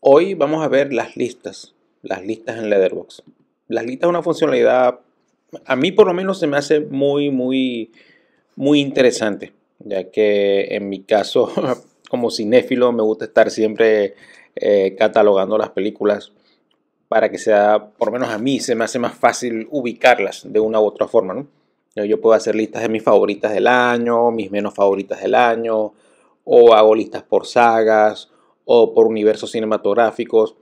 Hoy vamos a ver las listas, las listas en Leatherbox Las listas es una funcionalidad, a mí por lo menos se me hace muy, muy, muy interesante, ya que en mi caso, como cinéfilo, me gusta estar siempre eh, catalogando las películas para que sea, por lo menos a mí, se me hace más fácil ubicarlas de una u otra forma, ¿no? Eh, yo puedo hacer listas de mis favoritas del año, mis menos favoritas del año, o hago listas por sagas o por universos cinematográficos.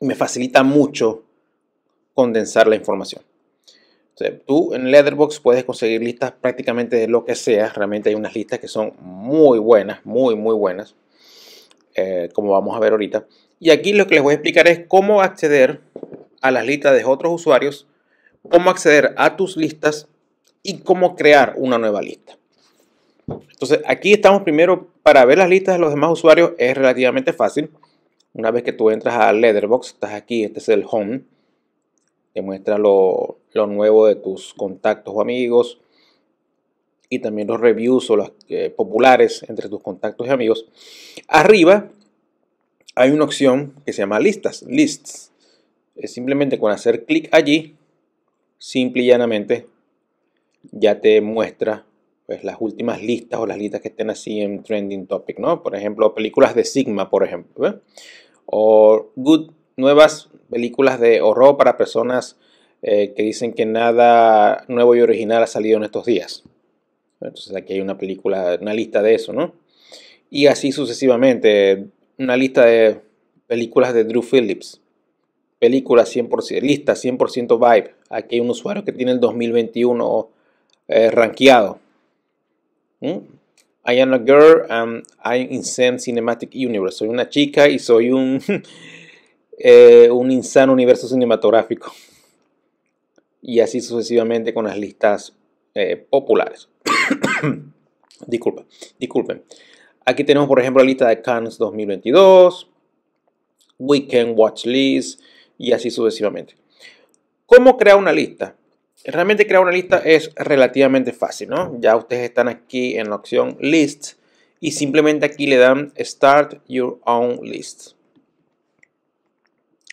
Me facilita mucho condensar la información. tú en Leatherbox puedes conseguir listas prácticamente de lo que sea. Realmente hay unas listas que son muy buenas, muy, muy buenas, eh, como vamos a ver ahorita. Y aquí lo que les voy a explicar es cómo acceder a las listas de otros usuarios cómo acceder a tus listas y cómo crear una nueva lista. Entonces, aquí estamos primero para ver las listas de los demás usuarios, es relativamente fácil. Una vez que tú entras a Letterboxd, estás aquí, este es el home, te muestra lo, nuevo de tus contactos o amigos y también los reviews o los eh, populares entre tus contactos y amigos. Arriba hay una opción que se llama listas, lists. Es simplemente con hacer clic allí simple y llanamente ya te muestra pues las últimas listas o las listas que estén así en trending topic, ¿no? Por ejemplo, películas de Sigma, por ejemplo, o good nuevas películas de horror para personas eh, que dicen que nada nuevo y original ha salido en estos días. Entonces aquí hay una película, una lista de eso, ¿no? Y así sucesivamente, una lista de películas de Drew Phillips película 100%, lista 100% Vibe. Aquí hay un usuario que tiene el 2021 eh, rankeado. ¿Mm? I am a girl and I'm insane cinematic universe. Soy una chica y soy un, eh, un insano universo cinematográfico. Y así sucesivamente con las listas eh, populares. Disculpen, disculpen. Aquí tenemos, por ejemplo, la lista de Cannes 2022, Weekend Watch List, y así sucesivamente. ¿Cómo crear una lista? Realmente crear una lista es relativamente fácil, ¿no? Ya ustedes están aquí en la opción List y simplemente aquí le dan Start Your Own List.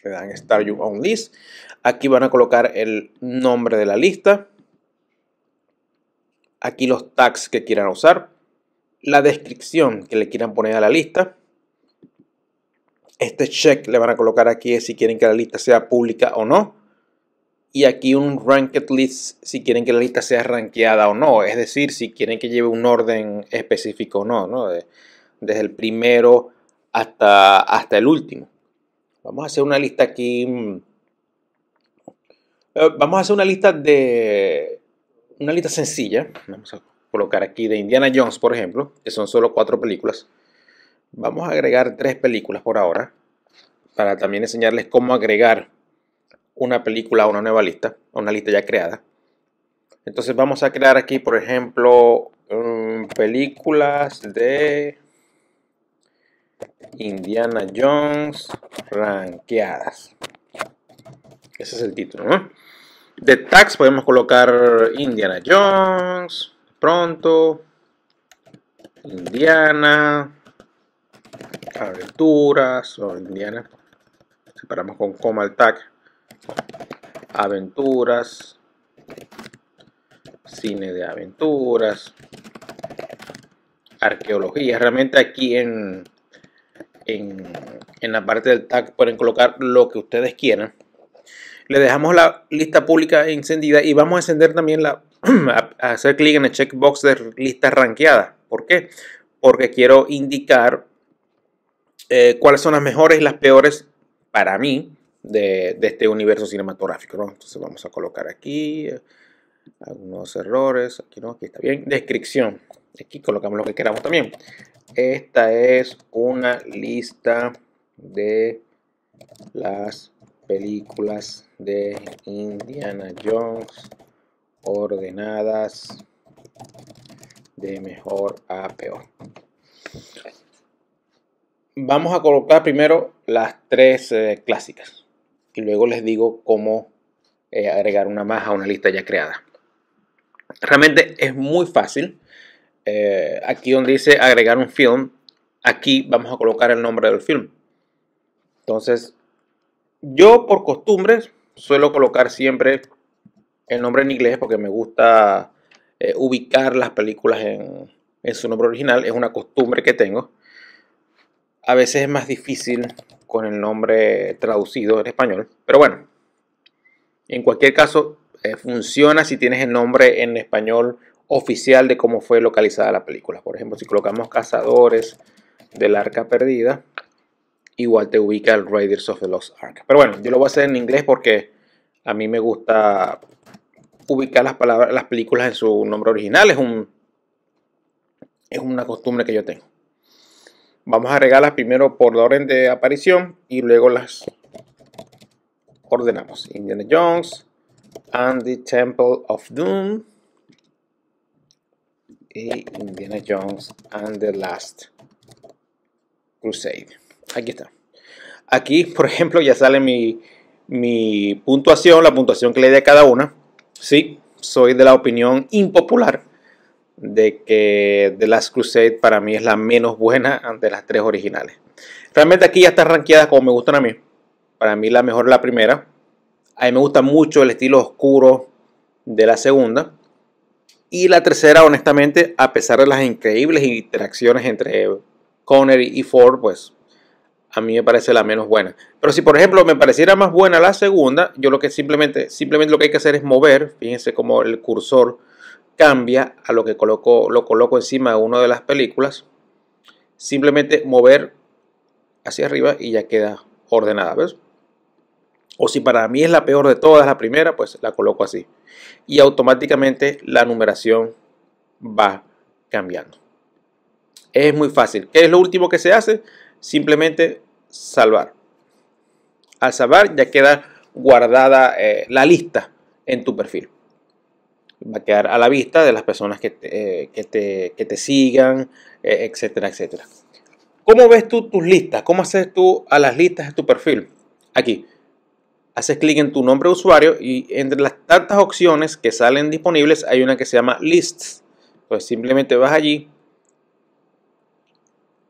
Le dan Start Your Own List. Aquí van a colocar el nombre de la lista. Aquí los tags que quieran usar. La descripción que le quieran poner a la lista. Este check le van a colocar aquí si quieren que la lista sea pública o no. Y aquí un ranked list si quieren que la lista sea rankeada o no. Es decir, si quieren que lleve un orden específico o no, desde el primero hasta, hasta el último. Vamos a hacer una lista aquí. Mm, eh, vamos a hacer una lista de. Una lista sencilla. Vamos a colocar aquí de Indiana Jones, por ejemplo, que son solo cuatro películas. Vamos a agregar tres películas por ahora para también enseñarles cómo agregar una película a una nueva lista, a una lista ya creada. Entonces vamos a crear aquí, por ejemplo, mm, películas de Indiana Jones ranqueadas. Ese es el título, ¿no? De tags podemos colocar Indiana Jones, pronto, Indiana, aventuras o indiana separamos con coma el tag aventuras cine de aventuras arqueología realmente aquí en en, la parte del tag pueden colocar lo que ustedes quieran le dejamos la lista pública encendida y vamos a encender también la a hacer clic en el checkbox de lista ranqueada. ¿Por qué? Porque quiero indicar eh, cuáles son las mejores y las peores para mí de, este universo cinematográfico. Entonces vamos a colocar aquí eh, algunos errores, aquí no, aquí está bien. Descripción, aquí colocamos lo que queramos también. Esta es una lista de las películas de Indiana Jones ordenadas de mejor a peor vamos a colocar primero las tres eh, clásicas y luego les digo cómo eh, agregar una más a una lista ya creada. Realmente es muy fácil. Eh, aquí donde dice agregar un film, aquí vamos a colocar el nombre del film. Entonces, yo por costumbres suelo colocar siempre el nombre en inglés porque me gusta ubicar las películas en su nombre original. Es una costumbre que tengo a veces es más difícil con el nombre traducido en español. Pero bueno, en cualquier caso, eh, funciona si tienes el nombre en español oficial de cómo fue localizada la película. Por ejemplo, si colocamos Cazadores del Arca Perdida, igual te ubica el Raiders of the Lost Ark. Pero bueno, yo lo voy a hacer en inglés porque a mí me gusta ubicar las, palabras, las películas en su nombre original. Es, un, es una costumbre que yo tengo. Vamos a regalar primero por la orden de aparición y luego las ordenamos. Indiana Jones and the Temple of Doom. Y Indiana Jones and the Last Crusade. Aquí está. Aquí, por ejemplo, ya sale mi, mi puntuación, la puntuación que le dé a cada una. Sí, soy de la opinión impopular de que The Last Crusade para mí es la menos buena de las tres originales. Realmente aquí ya está ranqueada como me gustan a mí. Para mí la mejor es la primera. A mí me gusta mucho el estilo oscuro de la segunda. Y la tercera, honestamente, a pesar de las increíbles interacciones entre Connery y Ford, pues a mí me parece la menos buena. Pero si por ejemplo me pareciera más buena la segunda, yo lo que simplemente, simplemente lo que hay que hacer es mover, fíjense como el cursor cambia a lo que coloco, lo coloco encima de una de las películas. Simplemente mover hacia arriba y ya queda ordenada, ¿ves? O si para mí es la peor de todas, la primera, pues la coloco así. Y automáticamente la numeración va cambiando. Es muy fácil. ¿Qué es lo último que se hace? Simplemente salvar. Al salvar ya queda guardada eh, la lista en tu perfil va a quedar a la vista de las personas que te, eh, sigan, eh, etcétera, etcétera. ¿Cómo ves tú tus listas? ¿Cómo haces tú a las listas de tu perfil? Aquí, haces clic en tu nombre de usuario y entre las tantas opciones que salen disponibles hay una que se llama Lists. pues simplemente vas allí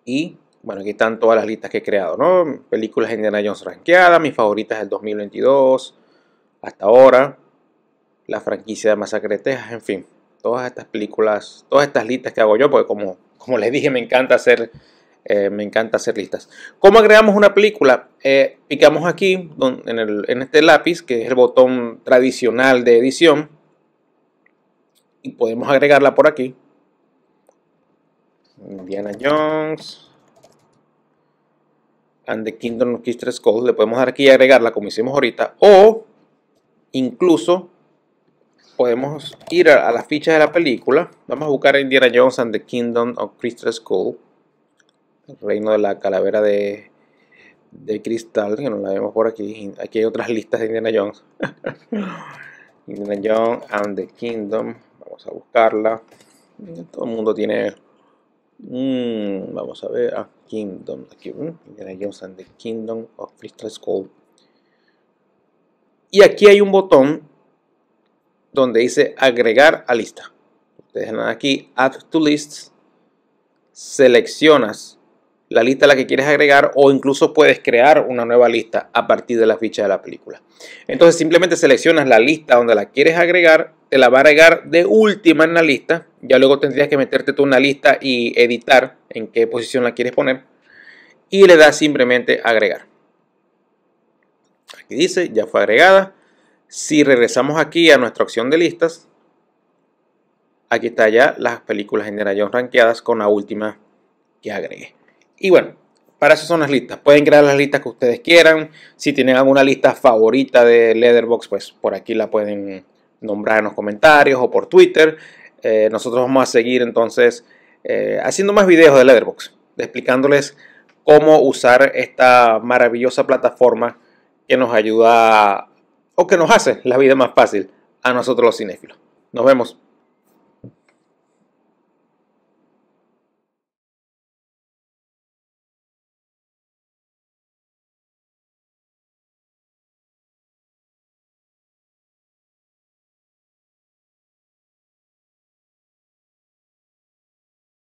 y bueno, aquí están todas las listas que he creado, ¿no? Películas en Indiana Jones ranqueadas, mis favoritas del 2022 hasta ahora, la franquicia de Masacre de Texas, en fin, todas estas películas, todas estas listas que hago yo, porque como, como les dije, me encanta hacer eh, me encanta hacer listas. ¿Cómo agregamos una película? Eh, picamos aquí en, este lápiz, que es el botón tradicional de edición, y podemos agregarla por aquí. Indiana Jones and the Kingdom of Kister Skull. Le podemos dar aquí y agregarla como hicimos ahorita. O incluso podemos ir a, las fichas de la película. Vamos a buscar Indiana Jones and the Kingdom of Crystal Skull. El reino de la calavera de, de cristal, que no la vemos por aquí. Aquí hay otras listas de Indiana Jones. Indiana Jones and the Kingdom. Vamos a buscarla. Todo el mundo tiene. Mm, vamos a ver. a ah, Kingdom. Mm, Indiana Jones and the Kingdom of Crystal Skull. Y aquí hay un botón donde dice agregar a lista. Dejan aquí add to lists, seleccionas la lista a la que quieres agregar o incluso puedes crear una nueva lista a partir de la ficha de la película. Entonces simplemente seleccionas la lista donde la quieres agregar, te la va a agregar de última en la lista, ya luego tendrías que meterte tú en la lista y editar en qué posición la quieres poner y le das simplemente agregar. Aquí dice, ya fue agregada. Si regresamos aquí a nuestra opción de listas, aquí está ya las películas en yo rankeadas con la última que agregué. Y bueno, para eso son las listas. Pueden crear las listas que ustedes quieran. Si tienen alguna lista favorita de Leatherbox, pues por aquí la pueden nombrar en los comentarios o por Twitter. Eh, nosotros vamos a seguir entonces eh, haciendo más videos de Leatherbox, explicándoles cómo usar esta maravillosa plataforma que nos ayuda a o que nos hace la vida más fácil a nosotros los cinéfilos. Nos vemos.